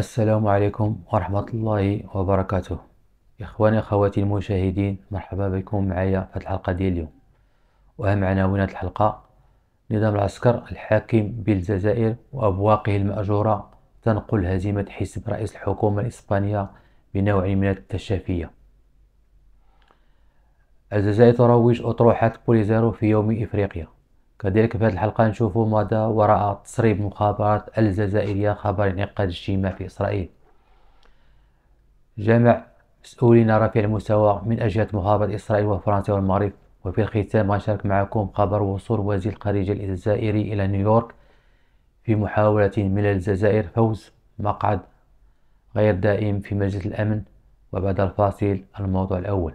السلام عليكم ورحمة الله وبركاته إخواني أخواتي المشاهدين مرحبا بكم معايا في الحلقة ديال اليوم وأهم عناوين الحلقة نظام العسكر الحاكم بالجزائر وأبواقه المأجورة تنقل هزيمة حزب رئيس الحكومة الإسبانية بنوع من التشافية الجزائر تروج أطروحة بوليزارو في يوم إفريقيا كذلك في هذه الحلقة نشوف ماذا وراء تسريب مخابرات الجزائرية خبر انعقاد اجتماع في إسرائيل جمع مسؤولين رفيع المستوى من أجهزة مخابرات إسرائيل وفرنسا والمغرب وفي الختام غنشارك معكم خبر وصول وزير الخارجية الجزائري إلى نيويورك في محاولة من الجزائر فوز مقعد غير دائم في مجلس الأمن وبعد الفاصل الموضوع الأول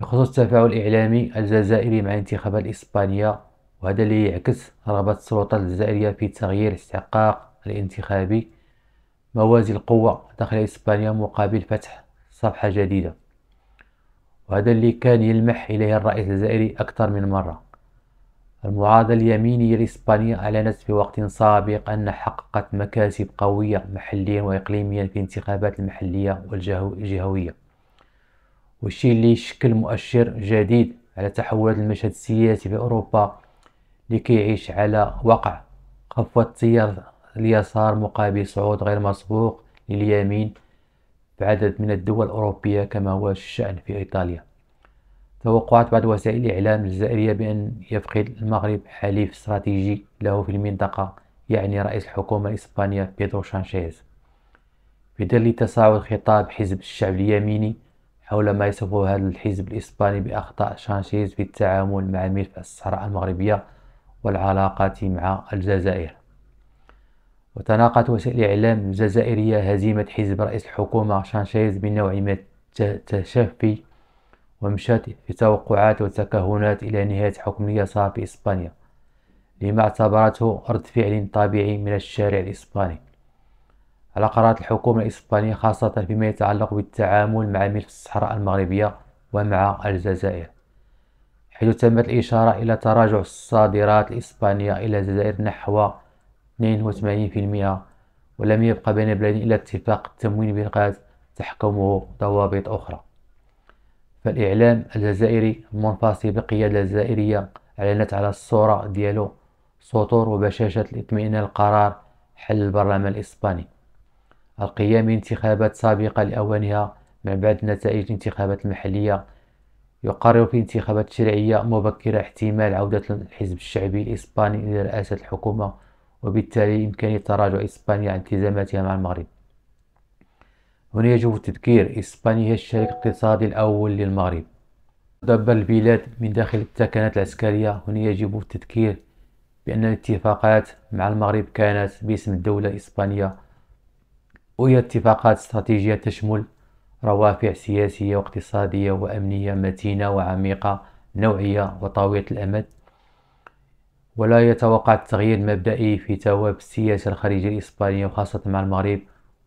بخصوص التفاعل الإعلامي الجزائري مع الانتخابات الإسبانية وهذا اللي يعكس رغبة السلطات الجزائرية في تغيير الاستحقاق الانتخابي موازي القوة داخل إسبانيا مقابل فتح صفحة جديدة وهذا اللي كان يلمح إليه الرئيس الجزائري أكثر من مرة المعارضة اليمينية الإسبانية أعلنت في وقت سابق أن حققت مكاسب قوية محليا وإقليميا في الانتخابات المحلية والجهوية والشيء اللي يشكل مؤشر جديد على تحولات المشهد السياسي في أوروبا اللي كيعيش على وقع خفوة تيار اليسار مقابل صعود غير مسبوق لليمين في عدد من الدول الأوروبية كما هو الشأن في إيطاليا توقعات بعض وسائل الإعلام الجزائرية بأن يفقد المغرب حليف استراتيجي له في المنطقة يعني رئيس الحكومة الإسبانية بيدرو شانشيز بدل تصاعد خطاب حزب الشعب اليميني حول ما يصفه هذا الحزب الإسباني بأخطاء شانشيز في التعامل مع ملف الصحراء المغربية والعلاقات مع الجزائر وتناقض وسائل الإعلام الجزائرية هزيمة حزب رئيس الحكومة شانشيز بنوع من التشفي ومشات في توقعات وتكهنات إلى نهاية حكم اليسار في إسبانيا لما اعتبرته رد فعل طبيعي من الشارع الإسباني على قرارات الحكومة الإسبانية خاصة فيما يتعلق بالتعامل مع ملف الصحراء المغربية ومع الجزائر حيث تمت الإشارة إلى تراجع الصادرات الإسبانية إلى الجزائر نحو 82% ولم يبقى بين البلدين إلا اتفاق التموين بالغاز تحكمه ضوابط أخرى فالإعلام الجزائري منفصل بالقيادة الجزائرية أعلنت على الصورة ديالو سطور وبشاشة الإطمئنان القرار حل البرلمان الإسباني القيام بانتخابات سابقة لأوانها من بعد نتائج الانتخابات المحلية يقرر في انتخابات شرعية مبكرة احتمال عودة الحزب الشعبي الإسباني إلى رئاسة الحكومة وبالتالي إمكانية تراجع إسبانيا عن التزاماتها مع المغرب هنا يجب التذكير إسبانيا هي الشريك الاقتصادي الأول للمغرب تدبر البلاد من داخل التكنات العسكرية هنا يجب التذكير بأن الاتفاقات مع المغرب كانت باسم الدولة الإسبانية وهي اتفاقات استراتيجية تشمل روافع سياسية واقتصادية وأمنية متينة وعميقة نوعية وطاوية الأمد ولا يتوقع التغيير المبدئي في تواب السياسة الخارجية الإسبانية وخاصة مع المغرب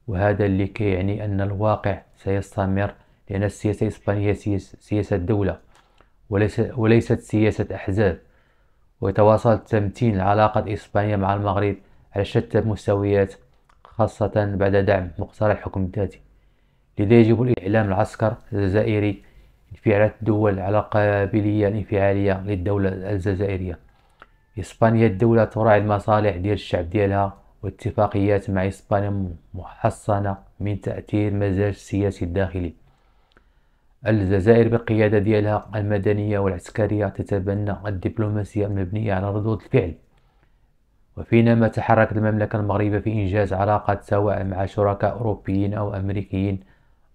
وهذا اللي كيعني كي أن الواقع سيستمر لأن السياسة الإسبانية سياسة دولة وليست سياسة أحزاب ويتواصل تمتين علاقة إسبانيا مع المغرب على شتى المستويات خاصة بعد دعم مقترح حكم ذاتي لذا يجب الإعلام العسكر الجزائري انفعالات الدول على قابلية انفعالية للدولة الجزائرية إسبانيا الدولة تراعي المصالح ديال الشعب ديالها واتفاقيات مع إسبانيا محصنة من تأثير مزاج السياسي الداخلي الجزائر بقيادة ديالها المدنية والعسكرية تتبنى الدبلوماسية المبنية على ردود الفعل وفينما تحركت المملكة المغربية في إنجاز علاقات سواء مع شركاء أوروبيين أو أمريكيين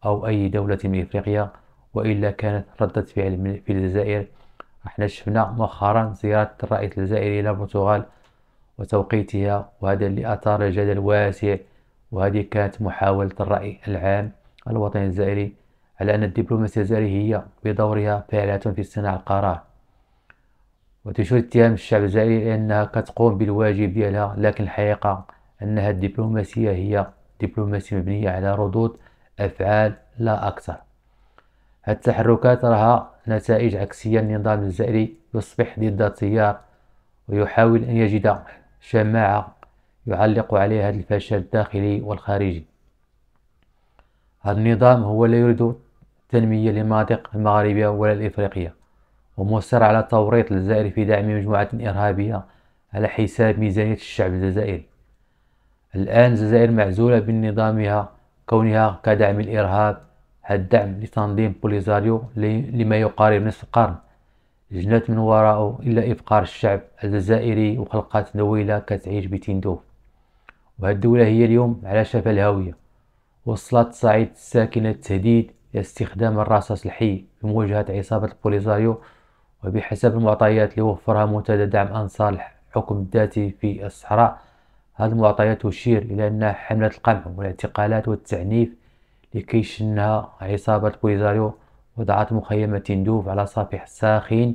أو أي دولة من إفريقيا وإلا كانت ردة فعل في الجزائر احنا شفنا مؤخرا زيارة الرئيس الجزائري إلى البرتغال وتوقيتها وهذا اللي أثار جدل واسع وهذه كانت محاولة الرأي العام الوطني الجزائري على أن الدبلوماسية الجزائرية هي بدورها فاعلة في صناعة القرار وتشير اتهام الشعب الجزائري أنها كتقوم بالواجب ديالها لكن الحقيقة أنها الدبلوماسية هي دبلوماسية مبنية على ردود أفعال لا أكثر هاد التحركات راها نتائج عكسية للنظام الجزائري يصبح ضد التيار ويحاول أن يجد شماعة يعلق عليها هذا الفشل الداخلي والخارجي هذا النظام هو لا يريد تنميه لمناطق المغاربه ولا الإفريقية ومصر على توريط الجزائر في دعم مجموعة إرهابية على حساب ميزانية الشعب الجزائري الآن الجزائر معزولة بنظامها كونها كدعم الإرهاب الدعم لتنظيم بوليزاريو لما يقارب نصف قرن جنات من وراءه إلا إفقار الشعب الجزائري وخلقات دولة كتعيش بتندوف وهذه الدولة هي اليوم على شفا الهاوية وصلت صعيد الساكنة التهديد لاستخدام الرصاص الحي في مواجهة عصابة البوليزاريو وبحسب المعطيات اللي وفرها منتدى دعم أنصار الحكم الذاتي في الصحراء هذه المعطيات تشير إلى أن حملة القمع والاعتقالات والتعنيف لكي شنها عصابة بويزاريو وضعت مخيم تندوف على صفيح ساخن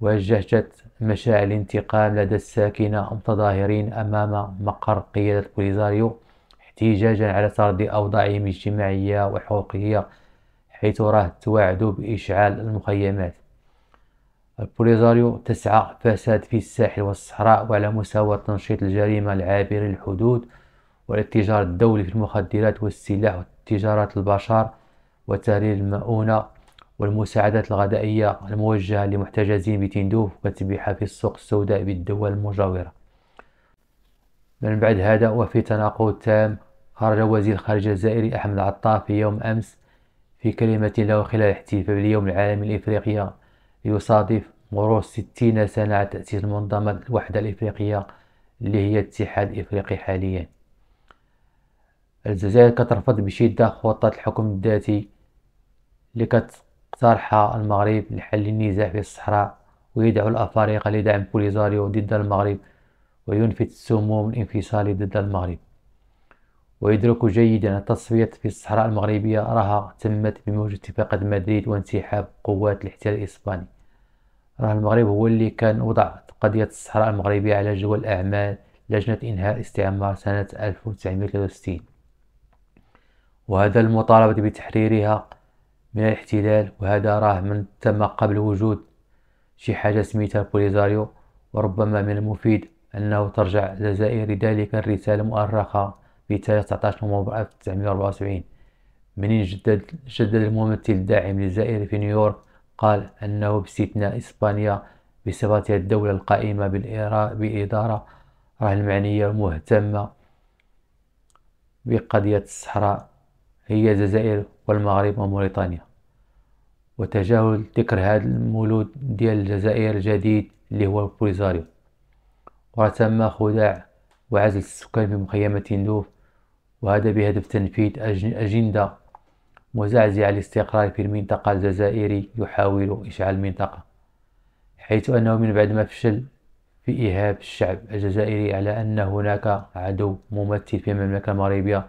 وجهجت مشاعر الانتقام لدى الساكنة المتظاهرين أمام مقر قيادة بوليزاريو احتجاجا على سرد أوضاعهم الاجتماعية وحقوقية حيث راه توعدوا بإشعال المخيمات بوليزاريو تسعى فساد في الساحل والصحراء وعلى مساواة تنشيط الجريمة العابرة للحدود والاتجار الدولي في المخدرات والسلاح وتجارة البشر وتهريب المؤونة والمساعدات الغذائية الموجهة لمحتجزين بتندوف وتبيعها في السوق السوداء بالدول المجاورة من بعد هذا وفي تناقض تام خرج وزير الخارجية الجزائري أحمد عطار في يوم أمس في كلمة له خلال الاحتفال باليوم العالمي الإفريقي يصادف مرور 60 سنة على تأسيس المنظمة الوحدة الإفريقية اللي هي الاتحاد الإفريقي حاليا الجزائر كترفض بشدة خطة الحكم الذاتي اللي كتقترحها المغرب لحل النزاع في الصحراء ويدعو الأفارقة لدعم بوليزاريو ضد المغرب وينفت السموم الانفصالي ضد المغرب ويدرك جيدا أن التصفية في الصحراء المغربية راها تمت بموجب اتفاق مدريد وانسحاب قوات الاحتلال الإسباني راه المغرب هو اللي كان وضع قضية الصحراء المغربية على جدول أعمال لجنة إنهاء الاستعمار سنة 1963 وهذا المطالبة بتحريرها من الاحتلال وهذا راه من تم قبل وجود شي حاجة سميتها بوليزاريو وربما من المفيد أنه ترجع الجزائر لذلك الرسالة مؤرخة في 19 نوفمبر 1974 منين جدد, جدد الممثل الداعم للجزائر في نيويورك قال أنه باستثناء إسبانيا بصفتها الدولة القائمة بإدارة المعنية المهتمة بقضية الصحراء هي الجزائر والمغرب وموريتانيا وتجاهل ذكر هذا المولود ديال الجزائر الجديد اللي هو البوليزاريو وتم خداع وعزل السكان بمخيمة تندوف وهذا بهدف تنفيذ أجندة مزعزع الاستقرار في المنطقة الجزائري يحاول إشعال المنطقة حيث أنه من بعد ما فشل في إيهاب الشعب الجزائري على أن هناك عدو ممثل في المملكة المغربية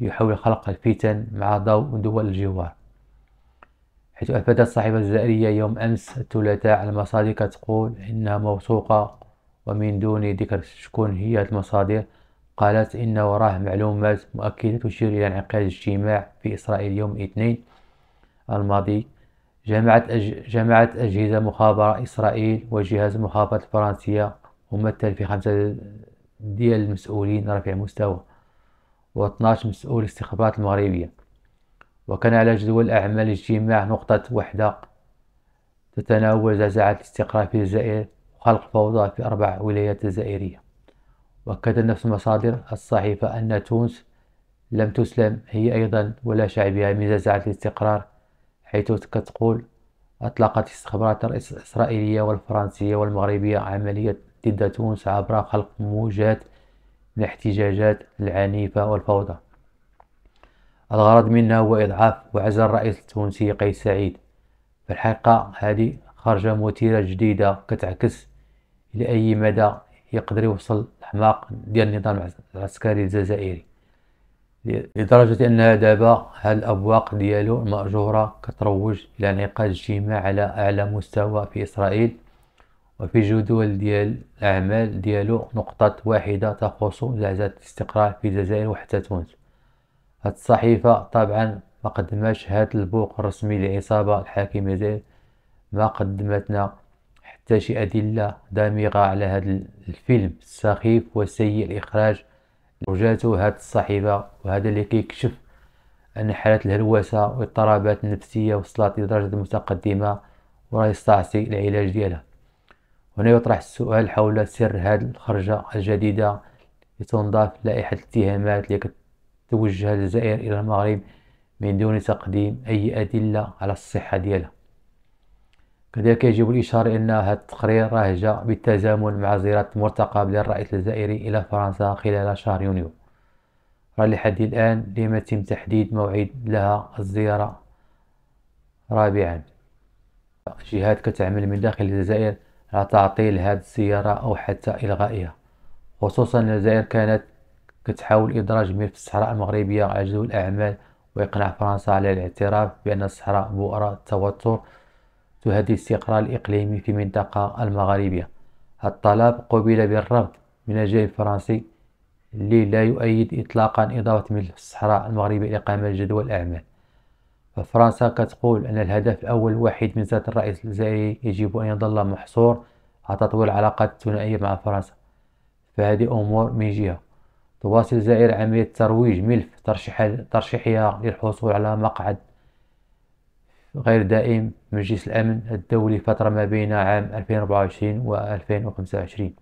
يحاول خلق الفتن مع ضوء دول الجوار حيث أفادت الصحيفة الجزائرية يوم أمس الثلاثاء على مصادر تقول إنها موثوقة ومن دون ذكر شكون هي المصادر قالت إن وراه معلومات مؤكدة تشير إلى انعقاد اجتماع في إسرائيل يوم الاثنين الماضي جمعت, أج... جمعت أجهزة مخابرة إسرائيل وجهاز المخابرات الفرنسية ممثل في خمسة ديال المسؤولين رفيع المستوى و12 مسؤول استخبارات المغربية وكان على جدول أعمال الاجتماع نقطة وحدة تتناول زعزعة الاستقرار في الجزائر وخلق فوضى في أربع ولايات جزائرية وأكد نفس مصادر الصحيفة أن تونس لم تسلم هي أيضا ولا شعبها من زعزعة الاستقرار حيث كتقول أطلقت استخبارات الإسرائيلية والفرنسية والمغربية عملية ضد تونس عبر خلق موجات الاحتجاجات العنيفة والفوضى الغرض منها هو إضعاف وعزل الرئيس التونسي قيس سعيد في الحقيقة هذه خرجة مثيرة جديدة كتعكس لأي مدى يقدر يوصل الحماق ديال النظام العسكري الجزائري لدرجة أنها دابا هاد الأبواق ديالو المأجورة كتروج إلى جماع اجتماع على أعلى مستوى في إسرائيل وفي جدول ديال الأعمال ديالو نقطة واحدة تخص زعزعة الاستقرار في الجزائر وحتى تونس هاد الصحيفة طبعا ما قدمتش هاد البوق الرسمي لعصابة الحاكمة ما قدمتنا حتى شي أدلة دامغة على هذا الفيلم السخيف وسيء الإخراج رجعته هاد الصحيفة وهذا اللي كيكشف أن حالات الهلوسة والاضطرابات النفسية وصلت لدرجة متقدمة وراه يستعصي العلاج ديالها هنا يطرح السؤال حول سر هذه الخرجة الجديدة لتنضاف لائحة الاتهامات اللي كتوجه الجزائر إلى المغرب من دون تقديم أي أدلة على الصحة ديالها كذلك يجب الإشارة أن هذا التقرير راه جاء بالتزامن مع زيارة مرتقب للرئيس الجزائري إلى فرنسا خلال شهر يونيو راه لحد الآن لم يتم تحديد موعد لها الزيارة رابعا جهات كتعمل من داخل الجزائر على تعطيل هذه الزيارة أو حتى إلغائها خصوصا الجزائر كانت كتحاول إدراج ملف في الصحراء المغربية جدول الأعمال وإقناع فرنسا على الاعتراف بأن الصحراء بؤرة التوتر تهدد الاستقرار الإقليمي في المنطقة المغاربية الطلب قبل بالرفض من الجانب الفرنسي اللي لا يؤيد إطلاقا إضافة ملف الصحراء المغربية لإقامة جدول الأعمال ففرنسا كتقول أن الهدف الأول الوحيد من ذات الرئيس الجزائري يجب أن يظل محصور على تطوير العلاقات الثنائية مع فرنسا فهذه أمور من جهة تواصل الجزائر عملية ترويج ملف ترشيحها للحصول على مقعد غير دائم مجلس الأمن الدولي فترة ما بين عام 2024 و 2025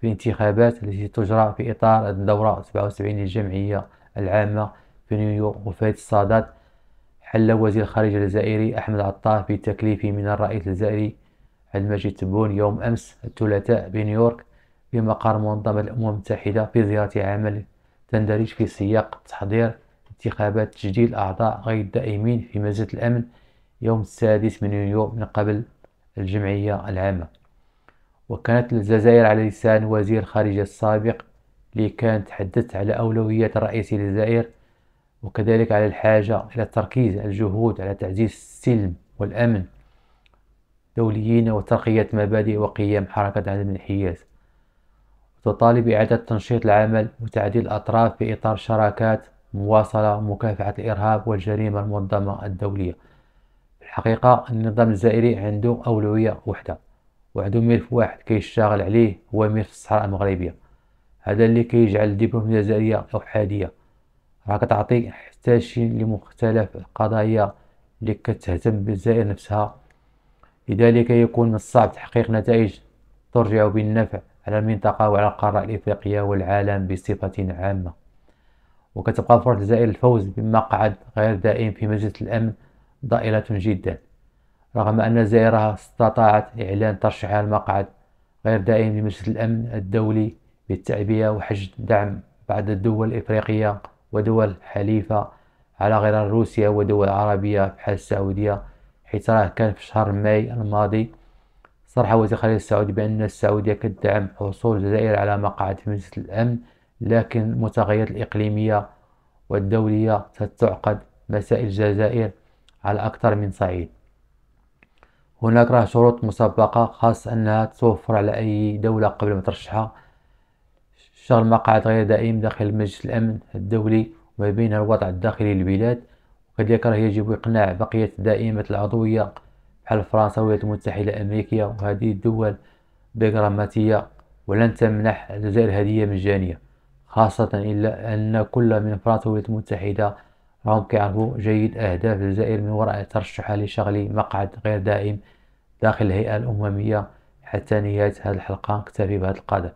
في الانتخابات التي تجرى في إطار الدورة 77 للجمعية العامة في نيويورك وفاة الصادات حل وزير الخارجية الجزائري أحمد عطار في تكليف من الرئيس الجزائري عبد المجيد تبون يوم أمس الثلاثاء بنيويورك في مقر منظمة الأمم المتحدة في زيارة عمل تندرج في سياق تحضير انتخابات تجديد الأعضاء غير الدائمين في مجلس الأمن يوم السادس من يونيو من قبل الجمعية العامة وكانت الجزائر على لسان وزير الخارجية السابق اللي كان تحدث على أولوية الرئيس للجزائر وكذلك على الحاجة إلى تركيز الجهود على تعزيز السلم والأمن دوليين وترقية مبادئ وقيم حركة عدم الانحياز تطالب إعادة تنشيط العمل وتعديل الأطراف في إطار شراكات مواصلة مكافحة الإرهاب والجريمة المنظمة الدولية الحقيقة النظام الجزائري عنده أولوية وحدة وعندو ملف واحد كيشتغل عليه هو ملف الصحراء المغربية هذا اللي كيجعل الدبلوماسية الجزائرية أحادية راه كتعطي شي لمختلف القضايا اللي كتهتم بالجزائر نفسها لذلك يكون من الصعب تحقيق نتائج ترجع بالنفع على المنطقة وعلى القارة الإفريقية والعالم بصفة عامة وكتبقى فرصة الجزائر الفوز بمقعد غير دائم في مجلس الأمن ضئيلة جدا رغم أن جزائرها استطاعت إعلان ترشيحها المقعد غير دائم لمجلس الأمن الدولي بالتعبئة وحشد دعم بعض الدول الإفريقية ودول حليفة على غرار روسيا ودول عربية بحال السعودية حيث راه كان في شهر ماي الماضي صرح وزير الخارجية السعودي بأن السعودية كتدعم حصول الجزائر على مقعد في مجلس الأمن لكن المتغيرات الإقليمية والدولية ستعقد مسائل الجزائر على أكثر من صعيد هناك راه شروط مسبقة خاص أنها توفر على أي دولة قبل ما ترشحها شغل مقعد غير دائم داخل مجلس الأمن الدولي وما بين الوضع الداخلي للبلاد وكذلك راه يجب إقناع بقية دائمة العضوية بحال فرنسا والولايات المتحدة الأمريكية وهذه الدول بكرامتية ولن تمنح الجزائر هدية مجانية خاصة إلا أن كل من فرنسا والولايات المتحدة وهم كيعرفوا جيد أهداف الجزائر من وراء ترشحها لشغل مقعد غير دائم داخل الهيئة الأممية حتى نهاية هذه الحلقة نكتفي بهذا القدر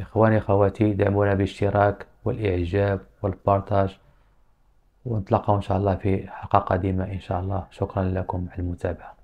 إخواني اخواتي دعمونا بالاشتراك والإعجاب والبارتاج ونتلقى إن شاء الله في حلقة قادمة إن شاء الله شكرا لكم على المتابعة